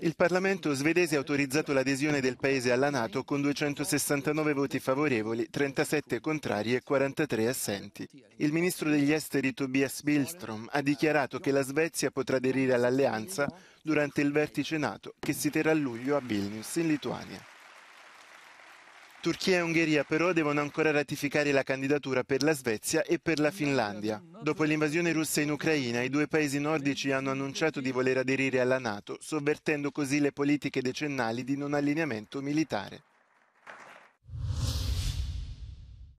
Il Parlamento svedese ha autorizzato l'adesione del paese alla Nato con 269 voti favorevoli, 37 contrari e 43 assenti. Il ministro degli esteri Tobias Billstrom ha dichiarato che la Svezia potrà aderire all'alleanza durante il vertice Nato che si terrà a luglio a Vilnius, in Lituania. Turchia e Ungheria però devono ancora ratificare la candidatura per la Svezia e per la Finlandia. Dopo l'invasione russa in Ucraina, i due paesi nordici hanno annunciato di voler aderire alla Nato, sovvertendo così le politiche decennali di non allineamento militare.